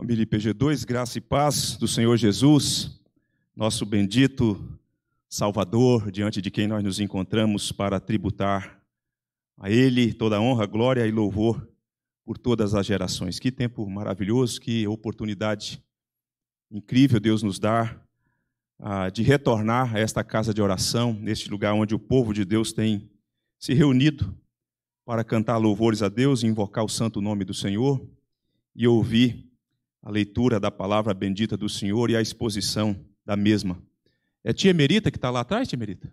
Família IPG2, graça e paz do Senhor Jesus, nosso bendito Salvador, diante de quem nós nos encontramos para tributar a Ele toda honra, glória e louvor por todas as gerações. Que tempo maravilhoso, que oportunidade incrível Deus nos dá ah, de retornar a esta casa de oração, neste lugar onde o povo de Deus tem se reunido para cantar louvores a Deus, invocar o santo nome do Senhor e ouvir a leitura da palavra bendita do Senhor e a exposição da mesma. É Tia Merita que está lá atrás, Tia Merita?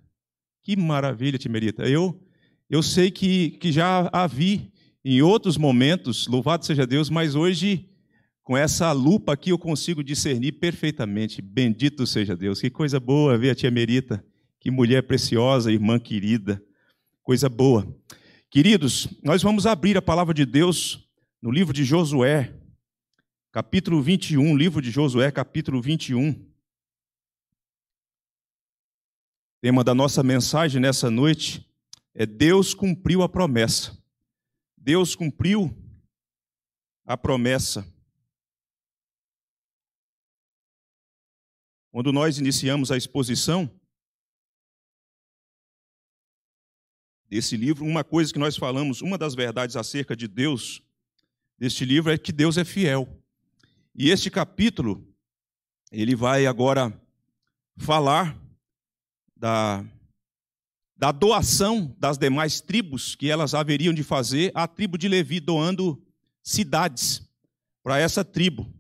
Que maravilha, Tia Merita. Eu, eu sei que, que já a vi em outros momentos, louvado seja Deus, mas hoje, com essa lupa aqui, eu consigo discernir perfeitamente. Bendito seja Deus. Que coisa boa ver a Tia Merita. Que mulher preciosa, irmã querida. Coisa boa. Queridos, nós vamos abrir a palavra de Deus no livro de Josué, capítulo 21, livro de Josué, capítulo 21. Tema da nossa mensagem nessa noite é Deus cumpriu a promessa. Deus cumpriu a promessa. Quando nós iniciamos a exposição desse livro, uma coisa que nós falamos, uma das verdades acerca de Deus deste livro é que Deus é fiel. E este capítulo, ele vai agora falar da, da doação das demais tribos que elas haveriam de fazer à tribo de Levi, doando cidades para essa tribo.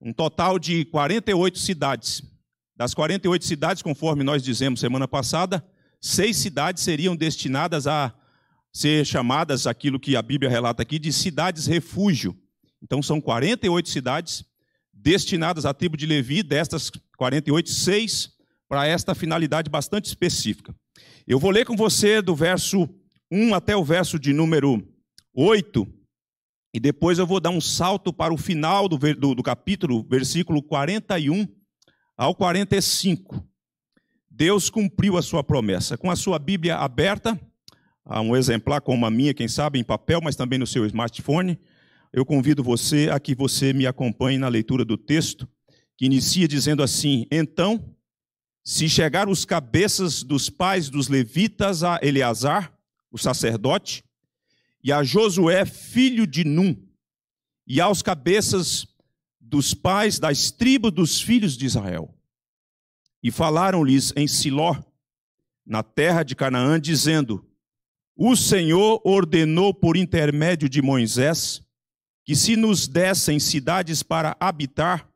Um total de 48 cidades. Das 48 cidades, conforme nós dizemos semana passada, seis cidades seriam destinadas a ser chamadas aquilo que a Bíblia relata aqui de cidades refúgio. Então são 48 cidades destinadas à tribo de Levi, destas 48, seis para esta finalidade bastante específica. Eu vou ler com você do verso 1 até o verso de número 8, e depois eu vou dar um salto para o final do, do, do capítulo, versículo 41 ao 45. Deus cumpriu a sua promessa. Com a sua Bíblia aberta, um exemplar como a minha, quem sabe, em papel, mas também no seu smartphone, eu convido você a que você me acompanhe na leitura do texto, que inicia dizendo assim: Então, se chegar os cabeças dos pais dos levitas a Eleazar, o sacerdote, e a Josué, filho de Num, e aos cabeças dos pais das tribos dos filhos de Israel. E falaram-lhes em Siló, na terra de Canaã, dizendo: O Senhor ordenou por intermédio de Moisés que se nos dessem cidades para habitar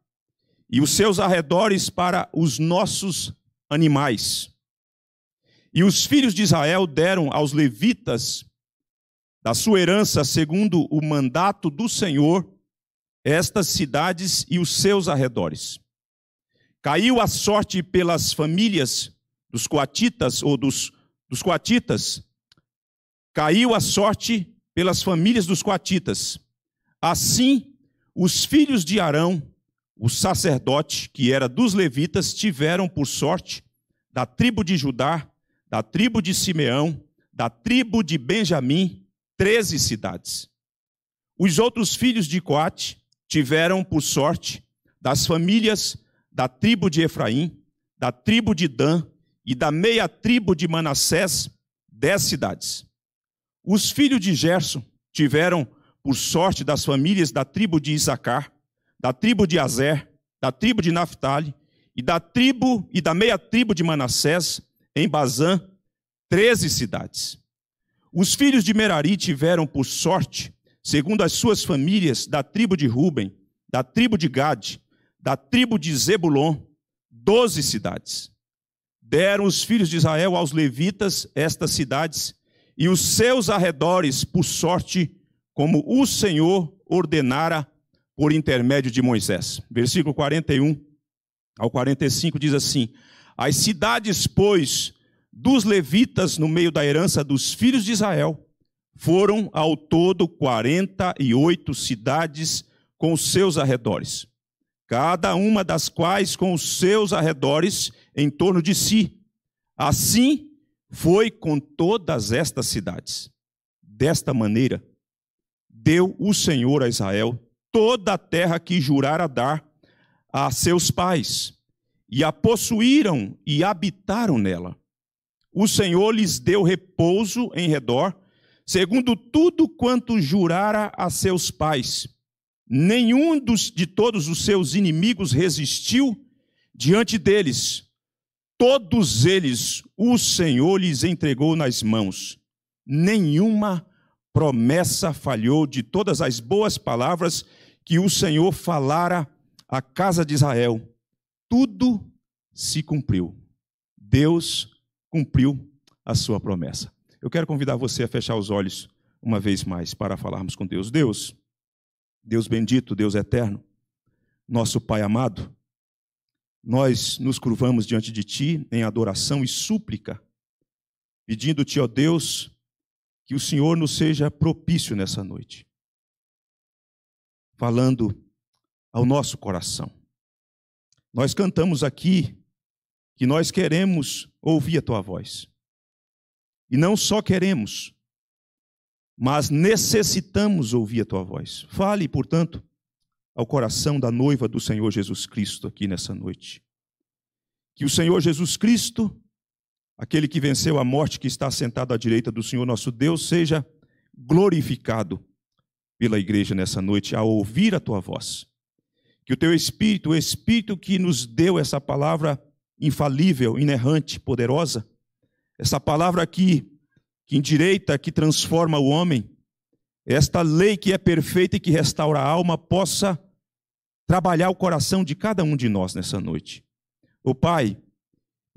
e os seus arredores para os nossos animais. E os filhos de Israel deram aos levitas da sua herança, segundo o mandato do Senhor, estas cidades e os seus arredores. Caiu a sorte pelas famílias dos coatitas ou dos, dos coatitas, caiu a sorte pelas famílias dos coatitas Assim, os filhos de Arão, o sacerdote que era dos levitas, tiveram por sorte da tribo de Judá, da tribo de Simeão, da tribo de Benjamim, treze cidades. Os outros filhos de Coate tiveram por sorte das famílias da tribo de Efraim, da tribo de Dan e da meia tribo de Manassés, dez cidades. Os filhos de Gerson tiveram por sorte das famílias da tribo de Isacar, da tribo de Azer, da tribo de Naphtali e da tribo e da meia tribo de Manassés, em Bazã, treze cidades. Os filhos de Merari tiveram por sorte, segundo as suas famílias, da tribo de Ruben, da tribo de Gade, da tribo de Zebulon, doze cidades. Deram os filhos de Israel aos levitas estas cidades e os seus arredores por sorte como o Senhor ordenara por intermédio de Moisés. Versículo 41 ao 45 diz assim: As cidades, pois, dos levitas no meio da herança dos filhos de Israel, foram ao todo 48 cidades com os seus arredores, cada uma das quais com os seus arredores em torno de si. Assim foi com todas estas cidades. Desta maneira, deu o Senhor a Israel toda a terra que jurara dar a seus pais, e a possuíram e habitaram nela. O Senhor lhes deu repouso em redor, segundo tudo quanto jurara a seus pais. Nenhum dos, de todos os seus inimigos resistiu diante deles. Todos eles o Senhor lhes entregou nas mãos. Nenhuma promessa falhou de todas as boas palavras que o Senhor falara à casa de Israel. Tudo se cumpriu. Deus cumpriu a sua promessa. Eu quero convidar você a fechar os olhos uma vez mais para falarmos com Deus. Deus, Deus bendito, Deus eterno, nosso Pai amado, nós nos curvamos diante de Ti em adoração e súplica, pedindo-te, ó Deus, que o Senhor nos seja propício nessa noite, falando ao nosso coração. Nós cantamos aqui que nós queremos ouvir a tua voz. E não só queremos, mas necessitamos ouvir a tua voz. Fale, portanto, ao coração da noiva do Senhor Jesus Cristo aqui nessa noite. Que o Senhor Jesus Cristo aquele que venceu a morte que está sentado à direita do Senhor nosso Deus, seja glorificado pela igreja nessa noite ao ouvir a tua voz. Que o teu espírito, o espírito que nos deu essa palavra infalível, inerrante, poderosa, essa palavra aqui que endireita, que transforma o homem, esta lei que é perfeita e que restaura a alma, possa trabalhar o coração de cada um de nós nessa noite. O Pai,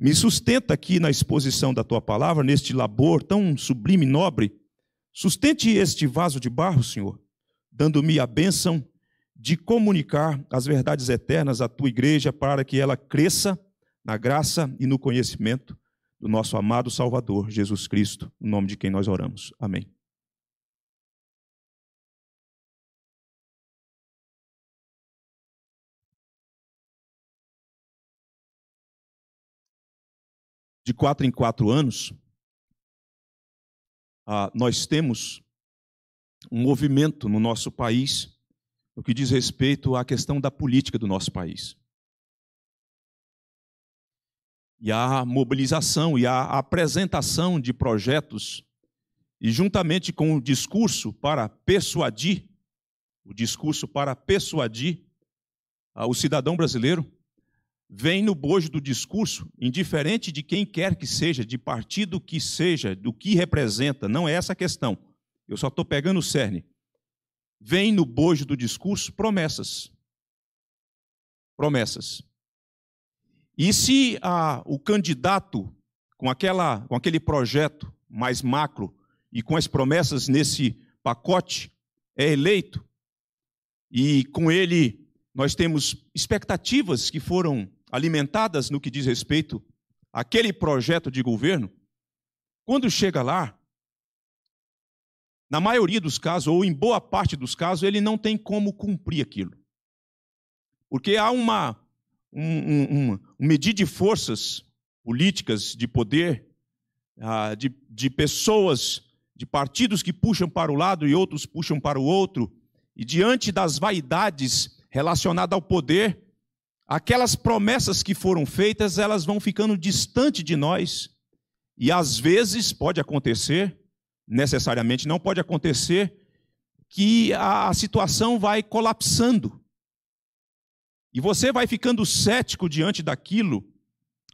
me sustenta aqui na exposição da tua palavra, neste labor tão sublime e nobre. Sustente este vaso de barro, Senhor, dando-me a bênção de comunicar as verdades eternas à tua igreja para que ela cresça na graça e no conhecimento do nosso amado Salvador, Jesus Cristo, no nome de quem nós oramos. Amém. de quatro em quatro anos, ah, nós temos um movimento no nosso país no que diz respeito à questão da política do nosso país. E a mobilização e a apresentação de projetos, e juntamente com o discurso para persuadir, o discurso para persuadir ah, o cidadão brasileiro vem no bojo do discurso, indiferente de quem quer que seja, de partido que seja, do que representa, não é essa a questão. Eu só estou pegando o cerne. Vem no bojo do discurso promessas. Promessas. E se ah, o candidato, com, aquela, com aquele projeto mais macro e com as promessas nesse pacote, é eleito, e com ele nós temos expectativas que foram alimentadas no que diz respeito àquele projeto de governo, quando chega lá, na maioria dos casos, ou em boa parte dos casos, ele não tem como cumprir aquilo. Porque há uma, um, um, um medir de forças políticas, de poder, ah, de, de pessoas, de partidos que puxam para o lado e outros puxam para o outro, e diante das vaidades relacionadas ao poder, aquelas promessas que foram feitas, elas vão ficando distante de nós. E às vezes pode acontecer, necessariamente não pode acontecer, que a situação vai colapsando. E você vai ficando cético diante daquilo.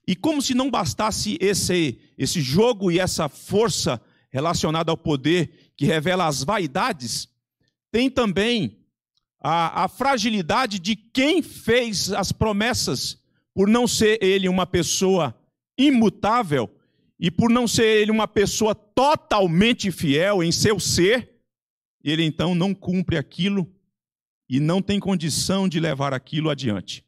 E como se não bastasse esse, esse jogo e essa força relacionada ao poder que revela as vaidades, tem também a, a fragilidade de quem fez as promessas, por não ser ele uma pessoa imutável e por não ser ele uma pessoa totalmente fiel em seu ser, ele então não cumpre aquilo e não tem condição de levar aquilo adiante.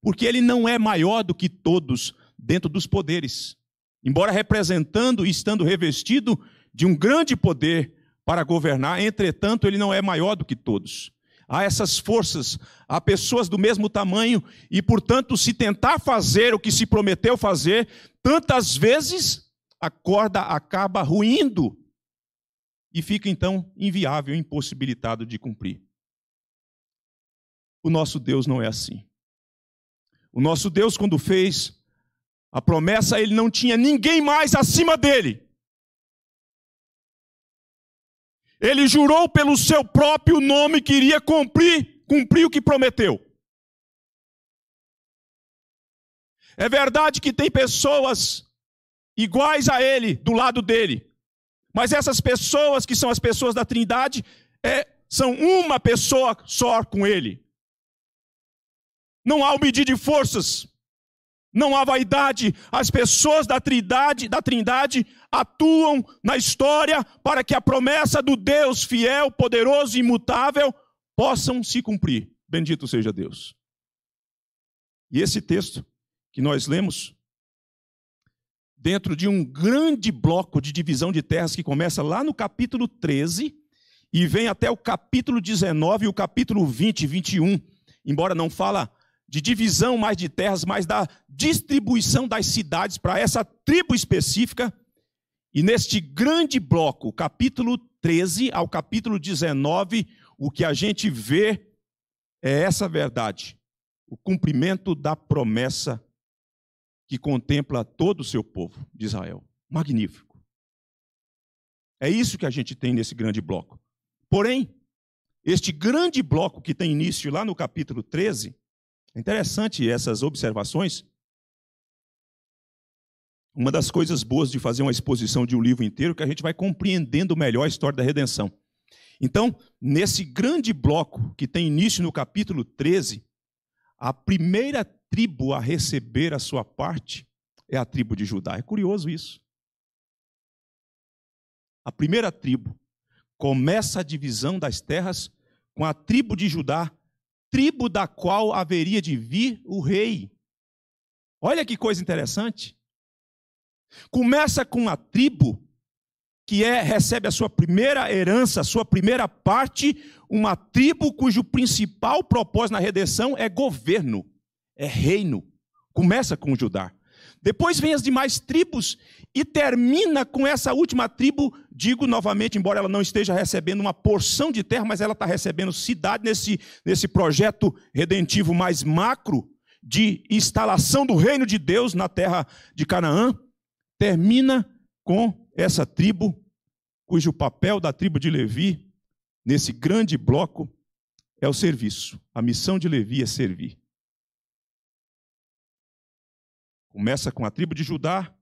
Porque ele não é maior do que todos dentro dos poderes. Embora representando e estando revestido de um grande poder para governar, entretanto, ele não é maior do que todos a essas forças, a pessoas do mesmo tamanho, e portanto, se tentar fazer o que se prometeu fazer, tantas vezes a corda acaba ruindo e fica então inviável, impossibilitado de cumprir. O nosso Deus não é assim. O nosso Deus, quando fez a promessa, ele não tinha ninguém mais acima dele. Ele jurou pelo seu próprio nome que iria cumprir, cumprir o que prometeu. É verdade que tem pessoas iguais a ele do lado dele, mas essas pessoas que são as pessoas da Trindade é, são uma pessoa só com ele. Não há o medir de forças não há vaidade. As pessoas da Trindade, da Trindade atuam na história para que a promessa do Deus fiel, poderoso e imutável possam se cumprir. Bendito seja Deus. E esse texto que nós lemos dentro de um grande bloco de divisão de terras que começa lá no capítulo 13 e vem até o capítulo 19 e o capítulo 20 e 21, embora não fala de divisão mais de terras, mas da distribuição das cidades para essa tribo específica. E neste grande bloco, capítulo 13 ao capítulo 19, o que a gente vê é essa verdade, o cumprimento da promessa que contempla todo o seu povo de Israel. Magnífico. É isso que a gente tem nesse grande bloco. Porém, este grande bloco que tem início lá no capítulo 13, Interessante essas observações. Uma das coisas boas de fazer uma exposição de um livro inteiro é que a gente vai compreendendo melhor a história da redenção. Então, nesse grande bloco que tem início no capítulo 13, a primeira tribo a receber a sua parte é a tribo de Judá. É curioso isso. A primeira tribo começa a divisão das terras com a tribo de Judá tribo da qual haveria de vir o rei. Olha que coisa interessante. Começa com a tribo que é recebe a sua primeira herança, a sua primeira parte, uma tribo cujo principal propósito na redenção é governo, é reino. Começa com Judá. Depois vem as demais tribos e termina com essa última tribo, digo novamente, embora ela não esteja recebendo uma porção de terra, mas ela está recebendo cidade nesse, nesse projeto redentivo mais macro de instalação do reino de Deus na terra de Canaã. Termina com essa tribo, cujo papel da tribo de Levi, nesse grande bloco, é o serviço. A missão de Levi é servir. Começa com a tribo de Judá,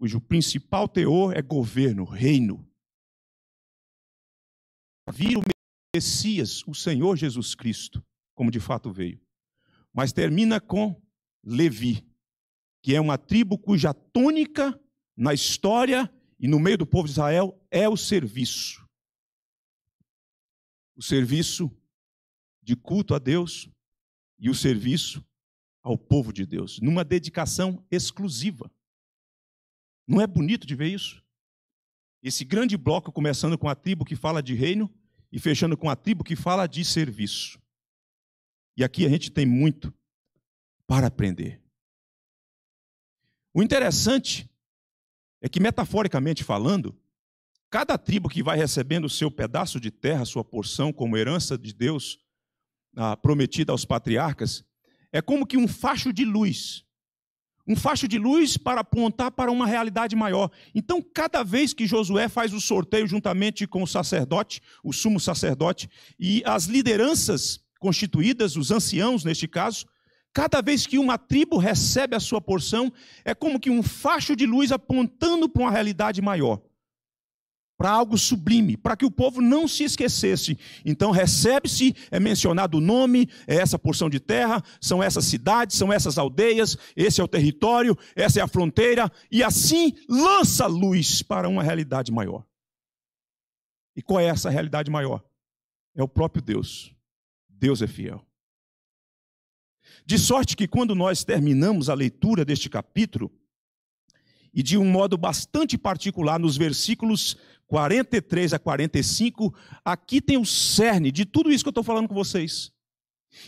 cujo principal teor é governo, reino. Vir o Messias, o Senhor Jesus Cristo, como de fato veio. Mas termina com Levi, que é uma tribo cuja tônica na história e no meio do povo de Israel é o serviço. O serviço de culto a Deus e o serviço ao povo de Deus, numa dedicação exclusiva. Não é bonito de ver isso? Esse grande bloco, começando com a tribo que fala de reino e fechando com a tribo que fala de serviço. E aqui a gente tem muito para aprender. O interessante é que, metaforicamente falando, cada tribo que vai recebendo o seu pedaço de terra, sua porção como herança de Deus, ah, prometida aos patriarcas, é como que um facho de luz. Um facho de luz para apontar para uma realidade maior. Então, cada vez que Josué faz o sorteio juntamente com o sacerdote, o sumo sacerdote, e as lideranças constituídas, os anciãos neste caso, cada vez que uma tribo recebe a sua porção, é como que um facho de luz apontando para uma realidade maior para algo sublime, para que o povo não se esquecesse. Então recebe-se, é mencionado o nome, é essa porção de terra, são essas cidades, são essas aldeias, esse é o território, essa é a fronteira, e assim lança luz para uma realidade maior. E qual é essa realidade maior? É o próprio Deus. Deus é fiel. De sorte que quando nós terminamos a leitura deste capítulo, e de um modo bastante particular nos versículos 43 a 45, aqui tem o cerne de tudo isso que eu estou falando com vocês.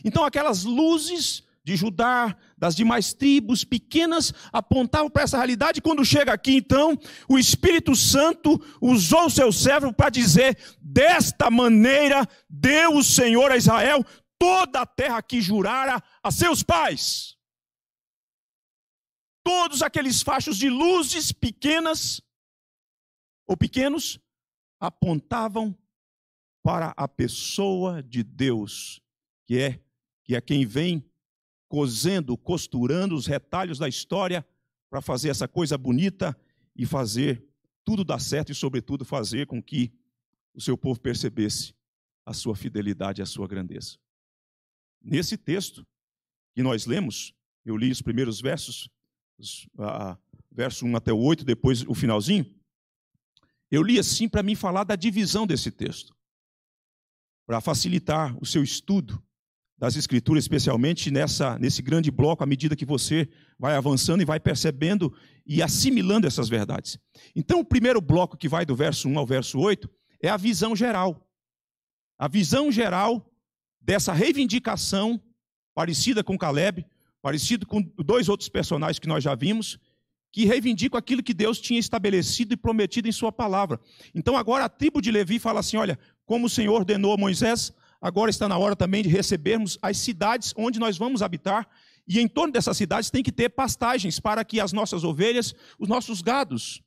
Então, aquelas luzes de Judá, das demais tribos pequenas, apontavam para essa realidade. Quando chega aqui, então, o Espírito Santo usou o seu servo para dizer: desta maneira deu o Senhor a Israel toda a terra que jurara a seus pais. Todos aqueles fachos de luzes pequenas ou pequenos apontavam para a pessoa de Deus, que é que é quem vem cosendo, costurando os retalhos da história para fazer essa coisa bonita e fazer tudo dar certo e sobretudo fazer com que o seu povo percebesse a sua fidelidade e a sua grandeza. Nesse texto que nós lemos, eu li os primeiros versos, os, a, verso 1 até o 8, depois o finalzinho, eu li assim para mim falar da divisão desse texto, para facilitar o seu estudo das Escrituras, especialmente nessa, nesse grande bloco, à medida que você vai avançando e vai percebendo e assimilando essas verdades. Então, o primeiro bloco que vai do verso 1 ao verso 8 é a visão geral. A visão geral dessa reivindicação, parecida com Caleb, parecido com dois outros personagens que nós já vimos, que reivindicam aquilo que Deus tinha estabelecido e prometido em sua palavra. Então agora a tribo de Levi fala assim: olha, como o Senhor ordenou a Moisés, agora está na hora também de recebermos as cidades onde nós vamos habitar, e em torno dessas cidades tem que ter pastagens para que as nossas ovelhas, os nossos gados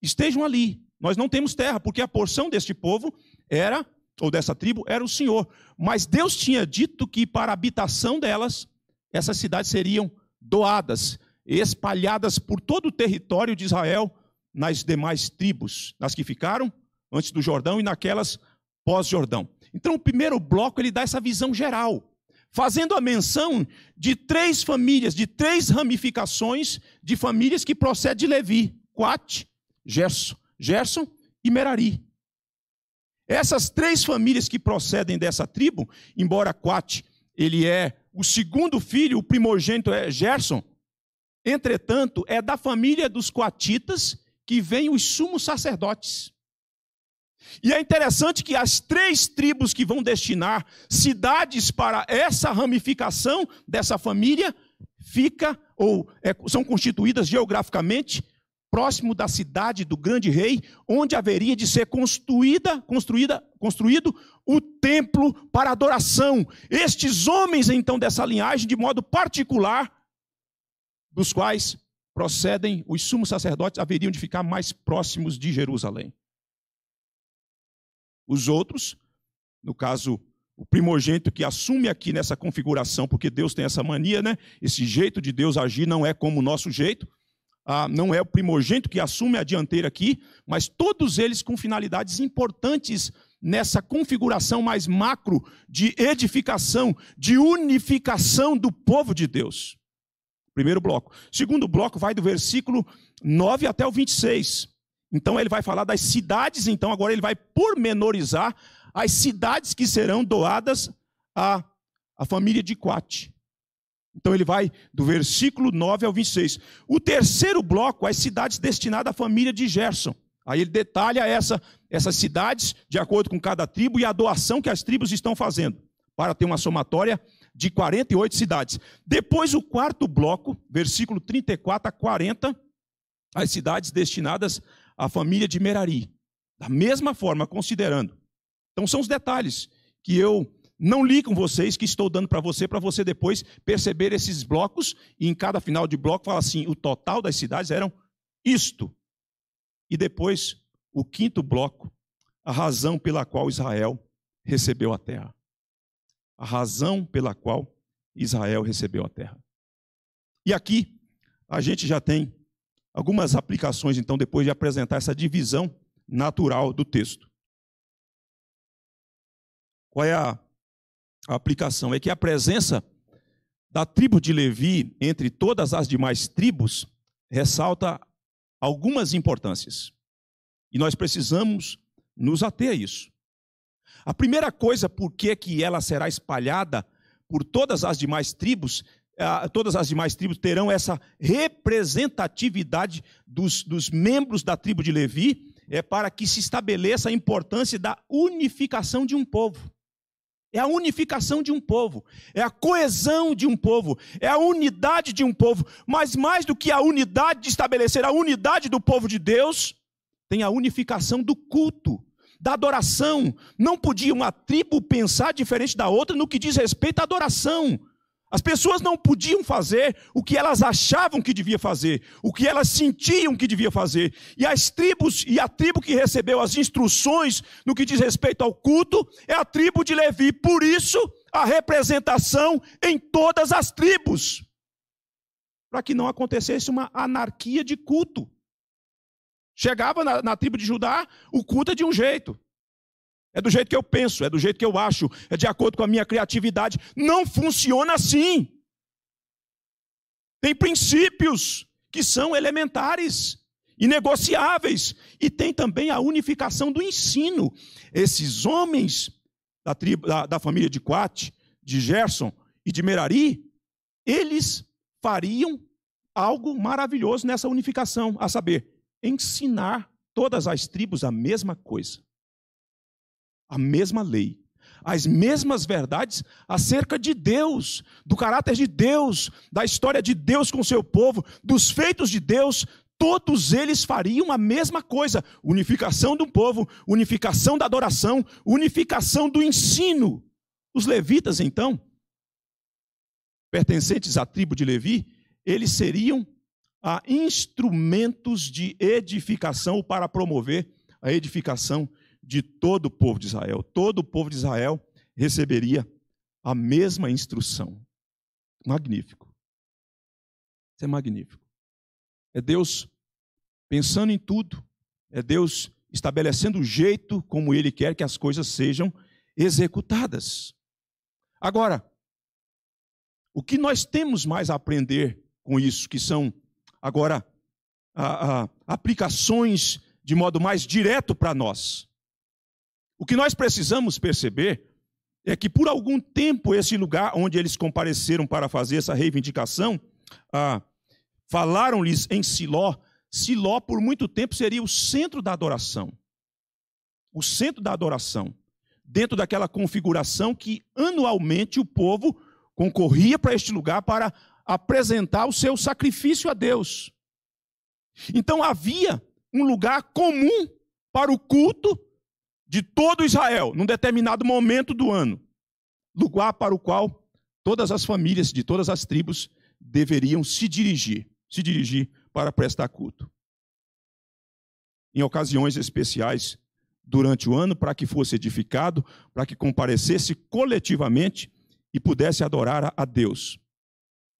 estejam ali. Nós não temos terra, porque a porção deste povo era, ou dessa tribo, era o Senhor. Mas Deus tinha dito que para a habitação delas, essas cidades seriam doadas espalhadas por todo o território de Israel, nas demais tribos, nas que ficaram antes do Jordão e naquelas pós-Jordão. Então, o primeiro bloco ele dá essa visão geral, fazendo a menção de três famílias, de três ramificações de famílias que procedem de Levi: Quat, Gerson, Gerson e Merari. Essas três famílias que procedem dessa tribo, embora Quat ele é o segundo filho, o primogênito é Gerson, Entretanto, é da família dos coatitas que vêm os sumos sacerdotes. E é interessante que as três tribos que vão destinar cidades para essa ramificação dessa família fica ou é, são constituídas geograficamente próximo da cidade do grande rei, onde haveria de ser construída, construída, construído o templo para adoração. Estes homens então dessa linhagem, de modo particular, dos quais procedem os sumos sacerdotes, haveriam de ficar mais próximos de Jerusalém. Os outros, no caso, o primogênito que assume aqui nessa configuração, porque Deus tem essa mania, né? Esse jeito de Deus agir não é como o nosso jeito. Ah, não é o primogênito que assume a dianteira aqui, mas todos eles com finalidades importantes nessa configuração mais macro de edificação, de unificação do povo de Deus. Primeiro bloco. Segundo bloco vai do versículo 9 até o 26. Então ele vai falar das cidades, então agora ele vai pormenorizar as cidades que serão doadas à, à família de Quate. Então ele vai do versículo 9 ao 26. O terceiro bloco, as cidades destinadas à família de Gerson. Aí ele detalha essa, essas cidades, de acordo com cada tribo, e a doação que as tribos estão fazendo, para ter uma somatória de 48 cidades. Depois, o quarto bloco, versículo 34 a 40, as cidades destinadas à família de Merari. Da mesma forma, considerando. Então, são os detalhes que eu não li com vocês, que estou dando para você, para você depois perceber esses blocos, e em cada final de bloco fala assim: o total das cidades eram isto. E depois, o quinto bloco, a razão pela qual Israel recebeu a terra a razão pela qual Israel recebeu a terra. E aqui a gente já tem algumas aplicações, então, depois de apresentar essa divisão natural do texto. Qual é a aplicação? É que a presença da tribo de Levi entre todas as demais tribos ressalta algumas importâncias. E nós precisamos nos ater a isso. A primeira coisa por que, ela será espalhada por todas as demais tribos, todas as demais tribos terão essa representatividade dos, dos membros da tribo de Levi, é para que se estabeleça a importância da unificação de um povo. É a unificação de um povo, é a coesão de um povo, é a unidade de um povo. Mas mais do que a unidade de estabelecer a unidade do povo de Deus, tem a unificação do culto da adoração. Não podia uma tribo pensar diferente da outra no que diz respeito à adoração. As pessoas não podiam fazer o que elas achavam que devia fazer, o que elas sentiam que devia fazer. E as tribos e a tribo que recebeu as instruções no que diz respeito ao culto é a tribo de Levi. Por isso, a representação em todas as tribos. Para que não acontecesse uma anarquia de culto. Chegava na, na tribo de Judá, o culto é de um jeito. É do jeito que eu penso, é do jeito que eu acho, é de acordo com a minha criatividade. Não funciona assim. Tem princípios que são elementares, inegociáveis, e tem também a unificação do ensino. Esses homens da, tribo, da, da família de Quate, de Gerson e de Merari, eles fariam algo maravilhoso nessa unificação, a saber, ensinar todas as tribos a mesma coisa, a mesma lei, as mesmas verdades acerca de Deus, do caráter de Deus, da história de Deus com seu povo, dos feitos de Deus, todos eles fariam a mesma coisa: unificação do povo, unificação da adoração, unificação do ensino. Os levitas, então, pertencentes à tribo de Levi, eles seriam a instrumentos de edificação para promover a edificação de todo o povo de Israel. Todo o povo de Israel receberia a mesma instrução. Magnífico. Isso é magnífico. É Deus pensando em tudo, é Deus estabelecendo o jeito como Ele quer que as coisas sejam executadas. Agora, o que nós temos mais a aprender com isso, que são agora a, a, aplicações de modo mais direto para nós. O que nós precisamos perceber é que por algum tempo esse lugar onde eles compareceram para fazer essa reivindicação, ah, falaram-lhes em Siló, Siló por muito tempo seria o centro da adoração. O centro da adoração, dentro daquela configuração que anualmente o povo concorria para este lugar para apresentar o seu sacrifício a Deus. Então havia um lugar comum para o culto de todo Israel, num determinado momento do ano, lugar para o qual todas as famílias de todas as tribos deveriam se dirigir, se dirigir para prestar culto. Em ocasiões especiais durante o ano, para que fosse edificado, para que comparecesse coletivamente e pudesse adorar a Deus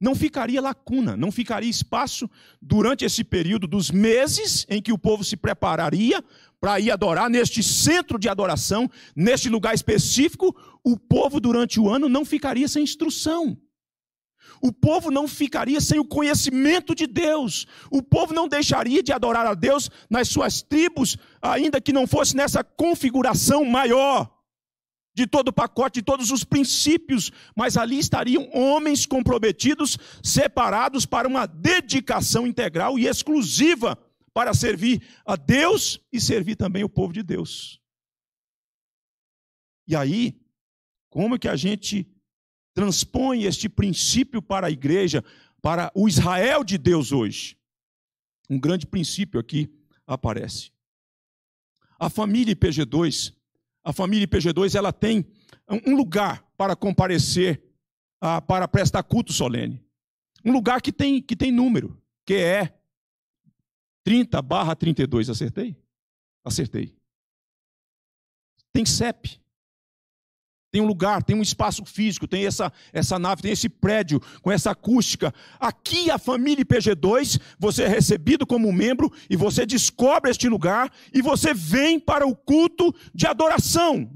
não ficaria lacuna, não ficaria espaço durante esse período dos meses em que o povo se prepararia para ir adorar neste centro de adoração, neste lugar específico, o povo durante o ano não ficaria sem instrução. O povo não ficaria sem o conhecimento de Deus. O povo não deixaria de adorar a Deus nas suas tribos, ainda que não fosse nessa configuração maior de todo o pacote, de todos os princípios, mas ali estariam homens comprometidos, separados para uma dedicação integral e exclusiva para servir a Deus e servir também o povo de Deus. E aí, como que a gente transpõe este princípio para a igreja, para o Israel de Deus hoje? Um grande princípio aqui aparece. A família IPG2 a família IPG2 ela tem um lugar para comparecer, ah, para prestar culto solene. Um lugar que tem, que tem número, que é 30 barra 32, acertei? Acertei. Tem CEP tem um lugar, tem um espaço físico, tem essa, essa nave, tem esse prédio com essa acústica. Aqui a família IPG2, você é recebido como membro e você descobre este lugar e você vem para o culto de adoração.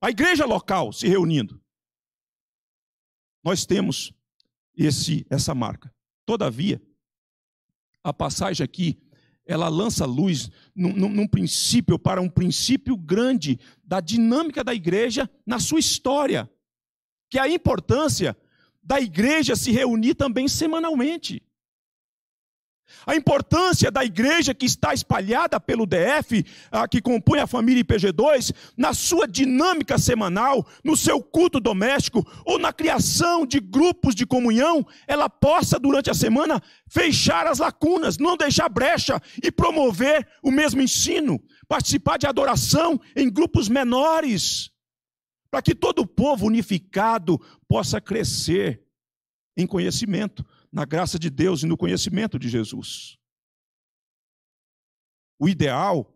A igreja local se reunindo. Nós temos esse essa marca. Todavia, a passagem aqui ela lança luz num, num, princípio, para um princípio grande da dinâmica da igreja na sua história, que é a importância da igreja se reunir também semanalmente. A importância da igreja que está espalhada pelo DF, ah, que compõe a família IPG2, na sua dinâmica semanal, no seu culto doméstico ou na criação de grupos de comunhão, ela possa, durante a semana, fechar as lacunas, não deixar brecha e promover o mesmo ensino, participar de adoração em grupos menores, para que todo o povo unificado possa crescer em conhecimento, na graça de Deus e no conhecimento de Jesus. O ideal,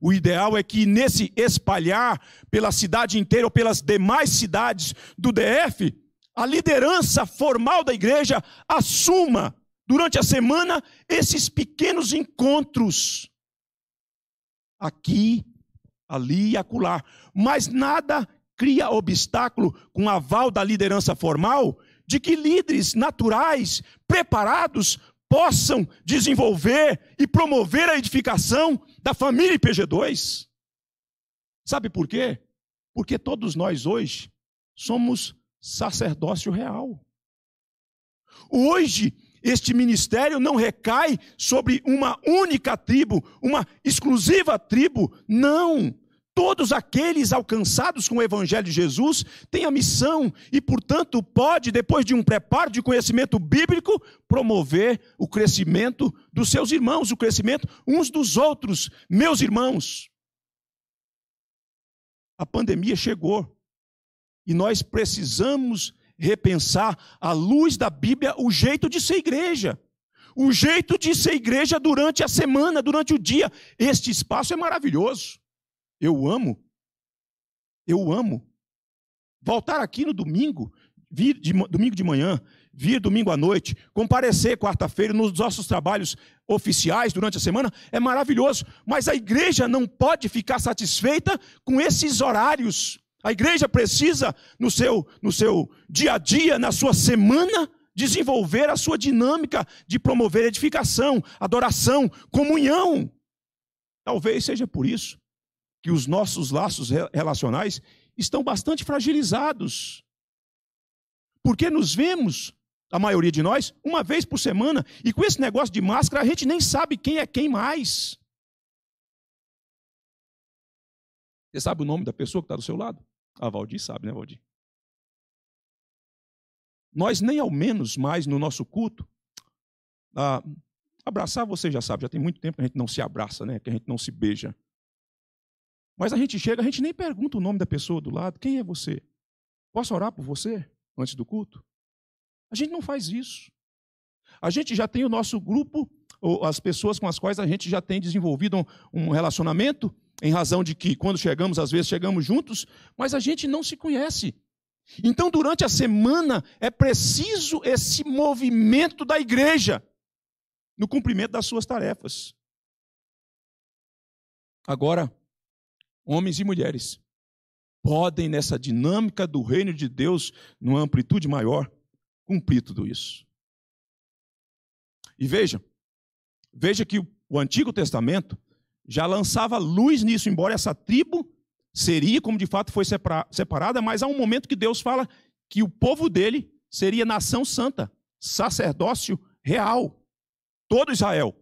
o ideal é que nesse espalhar pela cidade inteira ou pelas demais cidades do DF, a liderança formal da igreja assuma durante a semana esses pequenos encontros aqui, ali e acolá, mas nada cria obstáculo com o aval da liderança formal de que líderes naturais, preparados, possam desenvolver e promover a edificação da família IPG2. Sabe por quê? Porque todos nós hoje somos sacerdócio real. Hoje, este ministério não recai sobre uma única tribo, uma exclusiva tribo, não. Todos aqueles alcançados com o Evangelho de Jesus têm a missão e, portanto, pode, depois de um preparo de conhecimento bíblico, promover o crescimento dos seus irmãos, o crescimento uns dos outros, meus irmãos. A pandemia chegou e nós precisamos repensar, à luz da Bíblia, o jeito de ser igreja o jeito de ser igreja durante a semana, durante o dia. Este espaço é maravilhoso. Eu amo. Eu amo. Voltar aqui no domingo, vir de, domingo de manhã, vir domingo à noite, comparecer quarta-feira nos nossos trabalhos oficiais durante a semana, é maravilhoso. Mas a igreja não pode ficar satisfeita com esses horários. A igreja precisa, no seu, no seu dia a dia, na sua semana, desenvolver a sua dinâmica de promover edificação, adoração, comunhão. Talvez seja por isso que os nossos laços relacionais estão bastante fragilizados. Porque nos vemos, a maioria de nós, uma vez por semana, e com esse negócio de máscara a gente nem sabe quem é quem mais. Você sabe o nome da pessoa que está do seu lado? A Valdir sabe, né, Valdir? Nós nem ao menos mais no nosso culto. Ah, abraçar você já sabe, já tem muito tempo que a gente não se abraça, né? Que a gente não se beija. Mas a gente chega, a gente nem pergunta o nome da pessoa do lado: quem é você? Posso orar por você antes do culto? A gente não faz isso. A gente já tem o nosso grupo, ou as pessoas com as quais a gente já tem desenvolvido um relacionamento, em razão de que, quando chegamos, às vezes chegamos juntos, mas a gente não se conhece. Então, durante a semana, é preciso esse movimento da igreja no cumprimento das suas tarefas. Agora, homens e mulheres, podem, nessa dinâmica do reino de Deus, numa amplitude maior, cumprir tudo isso. E veja, veja que o Antigo Testamento já lançava luz nisso, embora essa tribo seria, como de fato foi separada, mas há um momento que Deus fala que o povo dele seria nação santa, sacerdócio real, todo Israel.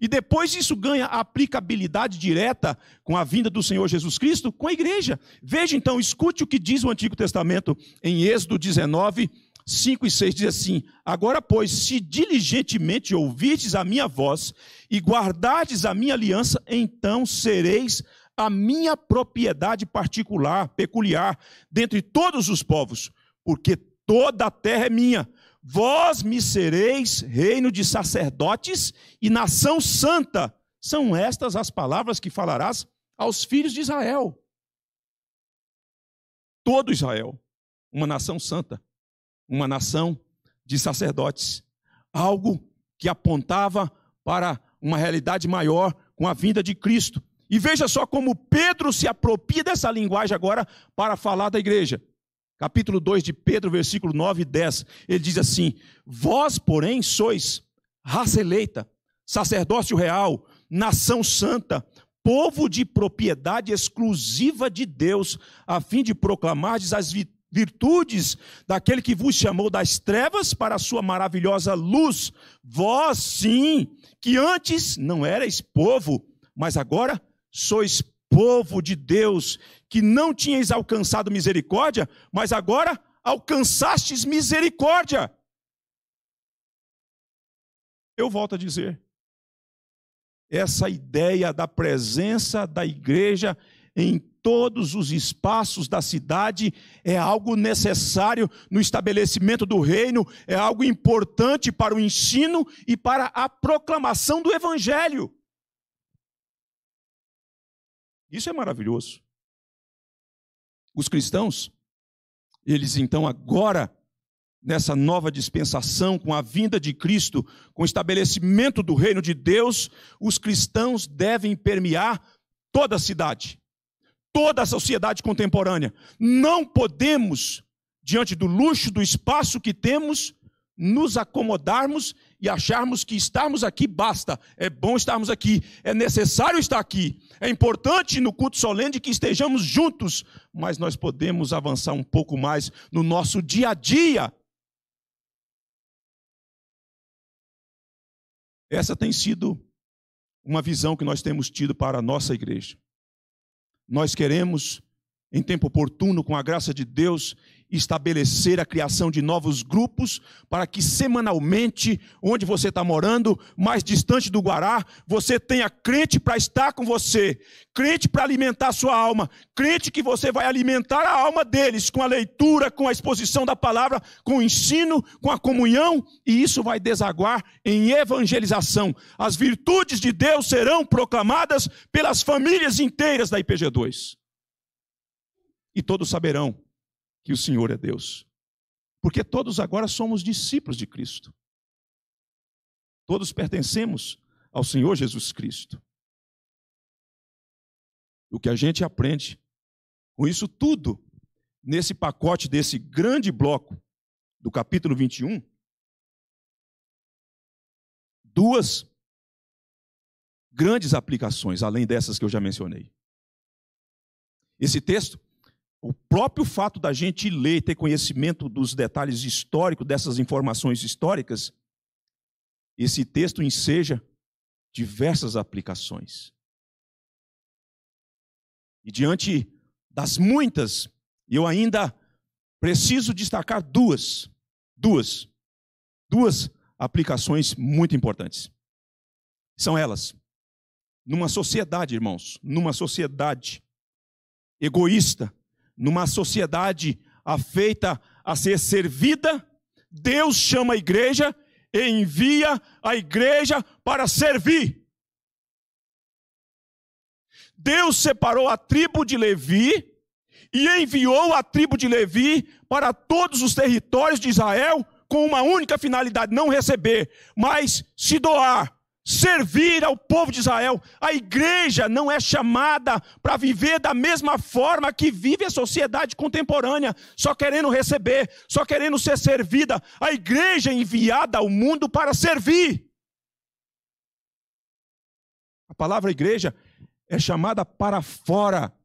E depois isso ganha aplicabilidade direta com a vinda do Senhor Jesus Cristo com a igreja. Veja então, escute o que diz o Antigo Testamento em Êxodo 19, 5 e 6 diz assim: Agora, pois, se diligentemente ouvirdes a minha voz e guardardes a minha aliança, então sereis a minha propriedade particular, peculiar, dentre todos os povos, porque toda a terra é minha, Vós me sereis reino de sacerdotes e nação santa. São estas as palavras que falarás aos filhos de Israel. Todo Israel, uma nação santa, uma nação de sacerdotes. Algo que apontava para uma realidade maior com a vinda de Cristo. E veja só como Pedro se apropria dessa linguagem agora para falar da igreja capítulo 2 de Pedro, versículo 9 e 10, ele diz assim: Vós, porém, sois raça eleita, sacerdócio real, nação santa, povo de propriedade exclusiva de Deus, a fim de proclamardes as virtudes daquele que vos chamou das trevas para a sua maravilhosa luz. Vós, sim, que antes não erais povo, mas agora sois povo de Deus que não tinhais alcançado misericórdia, mas agora alcançastes misericórdia. Eu volto a dizer, essa ideia da presença da igreja em todos os espaços da cidade é algo necessário no estabelecimento do reino, é algo importante para o ensino e para a proclamação do evangelho. Isso é maravilhoso os cristãos, eles então agora, nessa nova dispensação, com a vinda de Cristo, com o estabelecimento do reino de Deus, os cristãos devem permear toda a cidade, toda a sociedade contemporânea. Não podemos, diante do luxo, do espaço que temos, nos acomodarmos e acharmos que estarmos aqui basta, é bom estarmos aqui, é necessário estar aqui, é importante no culto solene que estejamos juntos, mas nós podemos avançar um pouco mais no nosso dia a dia. Essa tem sido uma visão que nós temos tido para a nossa igreja. Nós queremos, em tempo oportuno, com a graça de Deus, estabelecer a criação de novos grupos para que semanalmente, onde você está morando, mais distante do Guará, você tenha crente para estar com você, crente para alimentar sua alma, crente que você vai alimentar a alma deles com a leitura, com a exposição da palavra, com o ensino, com a comunhão, e isso vai desaguar em evangelização. As virtudes de Deus serão proclamadas pelas famílias inteiras da IPG2. E todos saberão que o Senhor é Deus. Porque todos agora somos discípulos de Cristo. Todos pertencemos ao Senhor Jesus Cristo. O que a gente aprende com isso tudo, nesse pacote desse grande bloco do capítulo 21, duas grandes aplicações, além dessas que eu já mencionei. Esse texto o próprio fato da gente ler e ter conhecimento dos detalhes históricos, dessas informações históricas, esse texto enseja diversas aplicações. E diante das muitas, eu ainda preciso destacar duas, duas, duas aplicações muito importantes. São elas. Numa sociedade, irmãos, numa sociedade egoísta, numa sociedade afeita a ser servida, Deus chama a igreja e envia a igreja para servir. Deus separou a tribo de Levi e enviou a tribo de Levi para todos os territórios de Israel com uma única finalidade: não receber, mas se doar, servir ao povo de Israel. A igreja não é chamada para viver da mesma forma que vive a sociedade contemporânea, só querendo receber, só querendo ser servida. A igreja é enviada ao mundo para servir. A palavra igreja é chamada para fora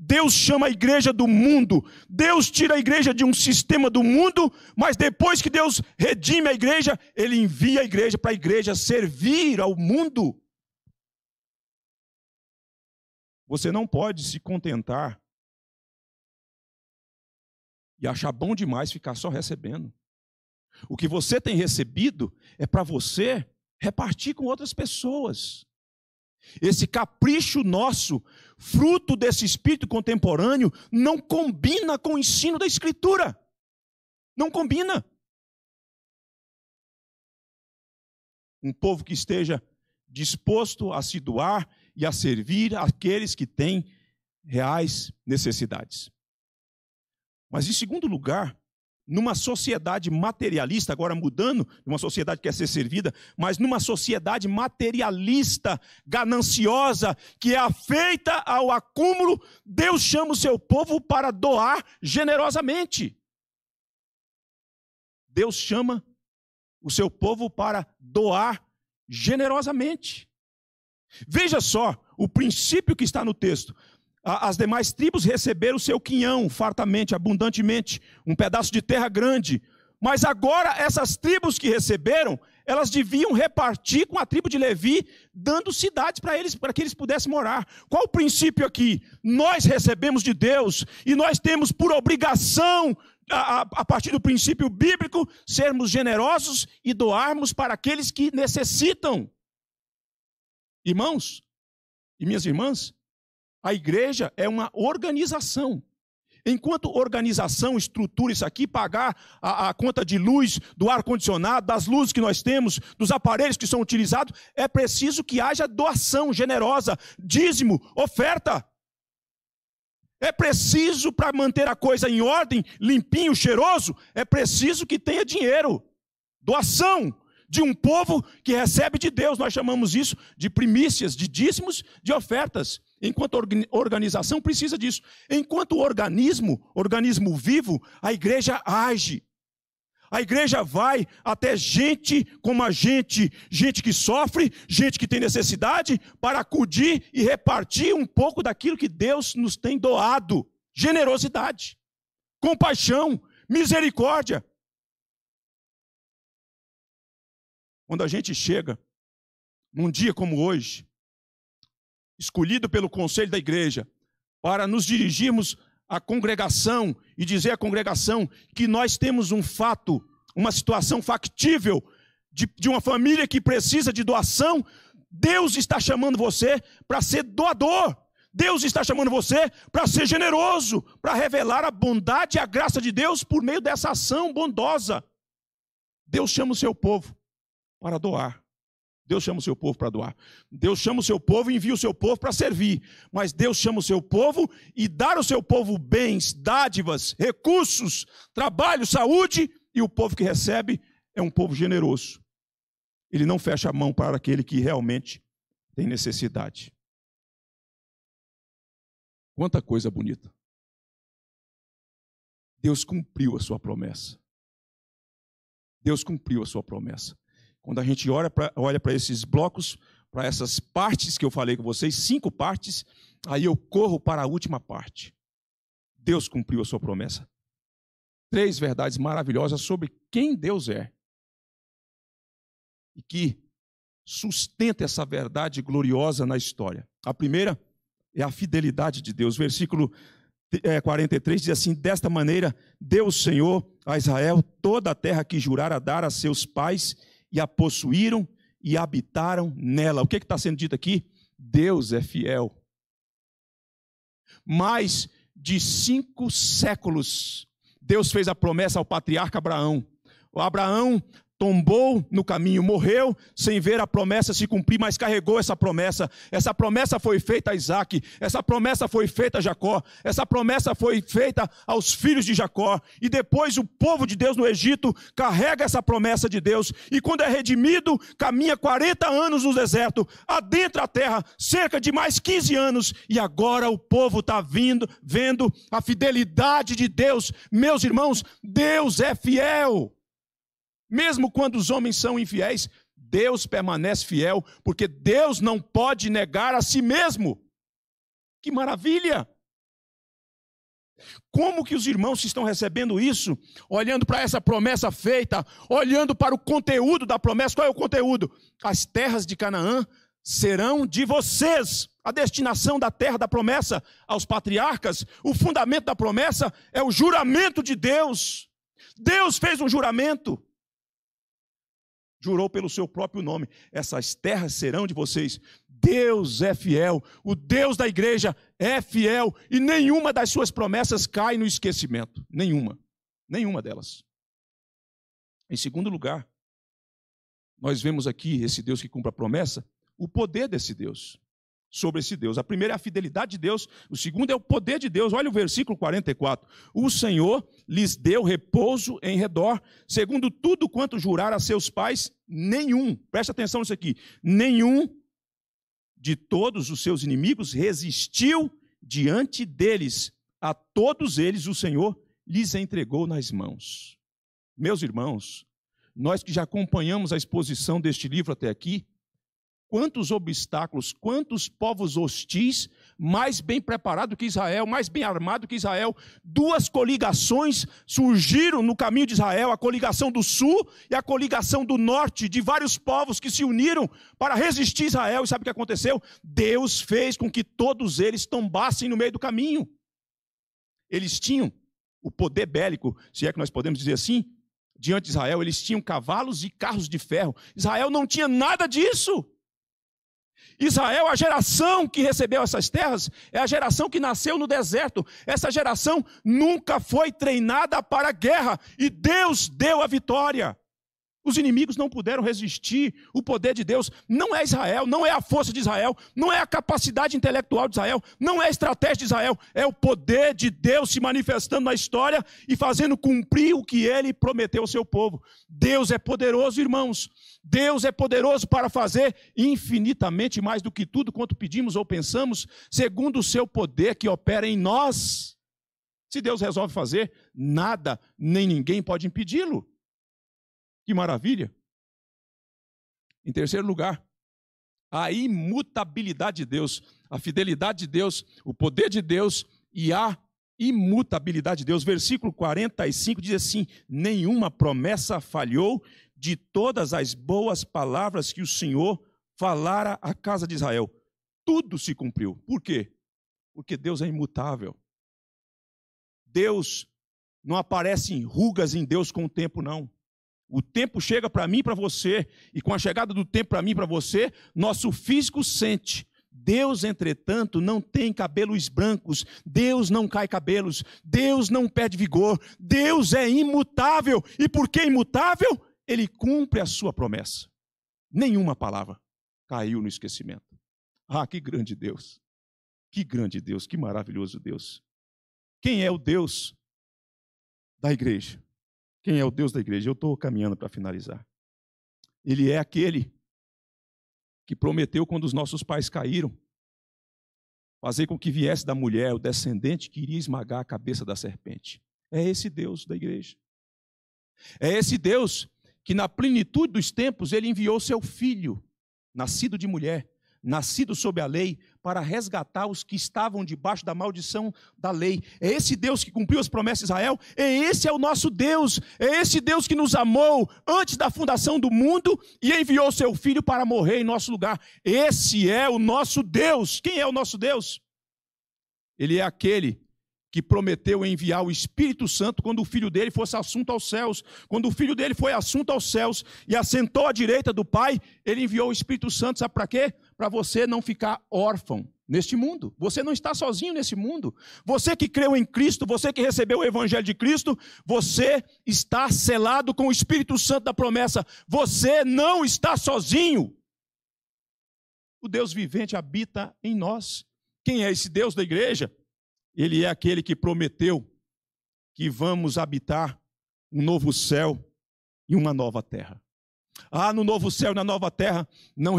Deus chama a igreja do mundo. Deus tira a igreja de um sistema do mundo, mas depois que Deus redime a igreja, ele envia a igreja para a igreja servir ao mundo. Você não pode se contentar e achar bom demais ficar só recebendo. O que você tem recebido é para você repartir com outras pessoas. Esse capricho nosso, fruto desse espírito contemporâneo, não combina com o ensino da Escritura. Não combina. Um povo que esteja disposto a se doar e a servir aqueles que têm reais necessidades. Mas, em segundo lugar, numa sociedade materialista, agora mudando, uma sociedade que quer ser servida, mas numa sociedade materialista, gananciosa, que é afeita ao acúmulo, Deus chama o seu povo para doar generosamente. Deus chama o seu povo para doar generosamente. Veja só o princípio que está no texto as demais tribos receberam o seu quinhão fartamente, abundantemente, um pedaço de terra grande. Mas agora essas tribos que receberam, elas deviam repartir com a tribo de Levi, dando cidades para eles, para que eles pudessem morar. Qual o princípio aqui? Nós recebemos de Deus e nós temos por obrigação a, a, a, partir do princípio bíblico, sermos generosos e doarmos para aqueles que necessitam. Irmãos e minhas irmãs, a igreja é uma organização. Enquanto organização estrutura isso aqui, pagar a, a conta de luz, do ar-condicionado, das luzes que nós temos, dos aparelhos que são utilizados, é preciso que haja doação generosa, dízimo, oferta. É preciso para manter a coisa em ordem, limpinho, cheiroso, é preciso que tenha dinheiro. Doação de um povo que recebe de Deus, nós chamamos isso de primícias, de dízimos, de ofertas enquanto organização precisa disso. Enquanto organismo, organismo vivo, a igreja age. A igreja vai até gente como a gente, gente que sofre, gente que tem necessidade, para acudir e repartir um pouco daquilo que Deus nos tem doado: generosidade, compaixão, misericórdia. Quando a gente chega num dia como hoje, escolhido pelo conselho da igreja, para nos dirigirmos à congregação e dizer à congregação que nós temos um fato, uma situação factível de, de uma família que precisa de doação, Deus está chamando você para ser doador. Deus está chamando você para ser generoso, para revelar a bondade e a graça de Deus por meio dessa ação bondosa. Deus chama o seu povo para doar. Deus chama o seu povo para doar. Deus chama o seu povo e envia o seu povo para servir. Mas Deus chama o seu povo e dá ao seu povo bens, dádivas, recursos, trabalho, saúde, e o povo que recebe é um povo generoso. Ele não fecha a mão para aquele que realmente tem necessidade. Quanta coisa bonita. Deus cumpriu a sua promessa. Deus cumpriu a sua promessa quando a gente olha para olha esses blocos, para essas partes que eu falei com vocês, cinco partes, aí eu corro para a última parte. Deus cumpriu a sua promessa. Três verdades maravilhosas sobre quem Deus é. E que sustenta essa verdade gloriosa na história. A primeira é a fidelidade de Deus. Versículo 43 é, diz assim: Desta maneira deu o Senhor a Israel toda a terra que jurara dar a seus pais e a possuíram e habitaram nela. O que é está sendo dito aqui? Deus é fiel. Mais de cinco séculos, Deus fez a promessa ao patriarca Abraão. O Abraão tombou no caminho, morreu sem ver a promessa se cumprir, mas carregou essa promessa. Essa promessa foi feita a Isaac, essa promessa foi feita a Jacó, essa promessa foi feita aos filhos de Jacó. E depois o povo de Deus no Egito carrega essa promessa de Deus, e quando é redimido, caminha 40 anos no deserto, adentra a terra, cerca de mais 15 anos, e agora o povo está vindo, vendo a fidelidade de Deus. Meus irmãos, Deus é fiel. Mesmo quando os homens são infiéis, Deus permanece fiel, porque Deus não pode negar a si mesmo. Que maravilha! Como que os irmãos estão recebendo isso? Olhando para essa promessa feita, olhando para o conteúdo da promessa, qual é o conteúdo? As terras de Canaã serão de vocês. A destinação da terra da promessa aos patriarcas, o fundamento da promessa é o juramento de Deus. Deus fez um juramento jurou pelo seu próprio nome: essas terras serão de vocês. Deus é fiel, o Deus da igreja é fiel e nenhuma das suas promessas cai no esquecimento. Nenhuma. Nenhuma delas. Em segundo lugar, nós vemos aqui esse Deus que cumpre a promessa, o poder desse Deus sobre esse Deus. A primeira é a fidelidade de Deus, o segundo é o poder de Deus. Olha o versículo 44. O Senhor lhes deu repouso em redor, segundo tudo quanto jurar a seus pais, nenhum, presta atenção nisso aqui, nenhum de todos os seus inimigos resistiu diante deles. A todos eles o Senhor lhes entregou nas mãos. Meus irmãos, nós que já acompanhamos a exposição deste livro até aqui, quantos obstáculos, quantos povos hostis, mais bem preparado que Israel, mais bem armado que Israel. Duas coligações surgiram no caminho de Israel: a coligação do sul e a coligação do norte, de vários povos que se uniram para resistir Israel. E sabe o que aconteceu? Deus fez com que todos eles tombassem no meio do caminho. Eles tinham o poder bélico, se é que nós podemos dizer assim, diante de Israel, eles tinham cavalos e carros de ferro. Israel não tinha nada disso. Israel, a geração que recebeu essas terras, é a geração que nasceu no deserto. Essa geração nunca foi treinada para a guerra e Deus deu a vitória. Os inimigos não puderam resistir o poder de Deus. Não é Israel, não é a força de Israel, não é a capacidade intelectual de Israel, não é a estratégia de Israel, é o poder de Deus se manifestando na história e fazendo cumprir o que ele prometeu ao seu povo. Deus é poderoso, irmãos. Deus é poderoso para fazer infinitamente mais do que tudo quanto pedimos ou pensamos, segundo o seu poder que opera em nós. Se Deus resolve fazer, nada nem ninguém pode impedi-lo. Que maravilha! Em terceiro lugar, a imutabilidade de Deus, a fidelidade de Deus, o poder de Deus e a imutabilidade de Deus. Versículo 45 diz assim: Nenhuma promessa falhou de todas as boas palavras que o Senhor falara à casa de Israel. Tudo se cumpriu. Por quê? Porque Deus é imutável. Deus não aparecem rugas em Deus com o tempo, não. O tempo chega para mim e para você, e com a chegada do tempo para mim e para você, nosso físico sente. Deus, entretanto, não tem cabelos brancos, Deus não cai cabelos, Deus não perde vigor, Deus é imutável, e porque que imutável, ele cumpre a sua promessa. Nenhuma palavra caiu no esquecimento. Ah, que grande Deus! Que grande Deus, que maravilhoso Deus! Quem é o Deus da igreja? Quem é o Deus da igreja? Eu estou caminhando para finalizar. Ele é aquele que prometeu quando os nossos pais caíram fazer com que viesse da mulher o descendente que iria esmagar a cabeça da serpente. É esse Deus da igreja. É esse Deus que, na plenitude dos tempos, ele enviou seu filho, nascido de mulher, nascido sob a lei, para resgatar os que estavam debaixo da maldição da lei. É esse Deus que cumpriu as promessas de Israel, é esse é o nosso Deus, é esse Deus que nos amou antes da fundação do mundo e enviou seu filho para morrer em nosso lugar. Esse é o nosso Deus. Quem é o nosso Deus? Ele é aquele que prometeu enviar o Espírito Santo quando o filho dele fosse assunto aos céus. Quando o filho dele foi assunto aos céus e assentou à direita do Pai, ele enviou o Espírito Santo, sabe para quê? Para você não ficar órfão neste mundo. Você não está sozinho nesse mundo. Você que creu em Cristo, você que recebeu o evangelho de Cristo, você está selado com o Espírito Santo da promessa. Você não está sozinho. O Deus vivente habita em nós. Quem é esse Deus da igreja? Ele é aquele que prometeu que vamos habitar um novo céu e uma nova terra. Ah, no novo céu, na nova terra, não,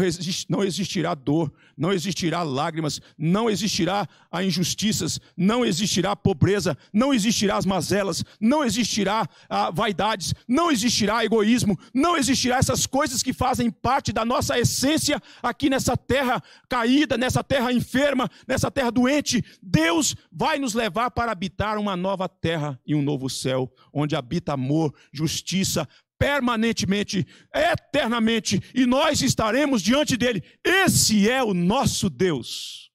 não existirá dor, não existirá lágrimas, não existirá a injustiças, não existirá pobreza, não existirá as mazelas, não existirá a vaidades, não existirá egoísmo, não existirá essas coisas que fazem parte da nossa essência aqui nessa terra caída, nessa terra enferma, nessa terra doente. Deus vai nos levar para habitar uma nova terra e um novo céu, onde habita amor, justiça, permanentemente, eternamente, e nós estaremos diante dele. Esse é o nosso Deus.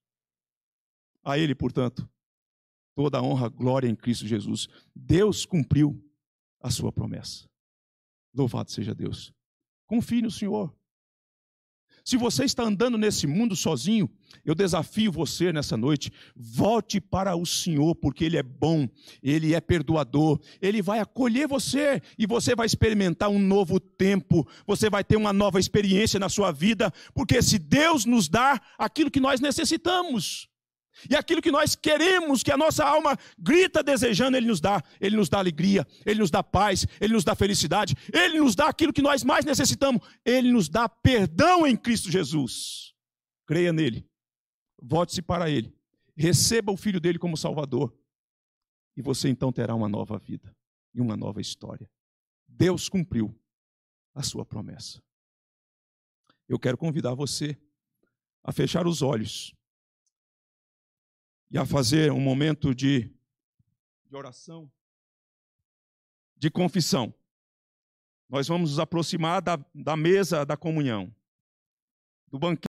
A ele, portanto, toda a honra, glória em Cristo Jesus. Deus cumpriu a sua promessa. Louvado seja Deus. Confie no Senhor. Se você está andando nesse mundo sozinho, eu desafio você nessa noite, volte para o Senhor, porque Ele é bom, Ele é perdoador, Ele vai acolher você e você vai experimentar um novo tempo, você vai ter uma nova experiência na sua vida, porque se Deus nos dá aquilo que nós necessitamos, e aquilo que nós queremos, que a nossa alma grita desejando, Ele nos dá. Ele nos dá alegria, Ele nos dá paz, Ele nos dá felicidade, Ele nos dá aquilo que nós mais necessitamos. Ele nos dá perdão em Cristo Jesus. Creia nele, vote-se para Ele, receba o Filho dele como Salvador, e você então terá uma nova vida e uma nova história. Deus cumpriu a sua promessa. Eu quero convidar você a fechar os olhos e a fazer um momento de, de oração, de confissão. Nós vamos nos aproximar da, da mesa da comunhão, do banquete.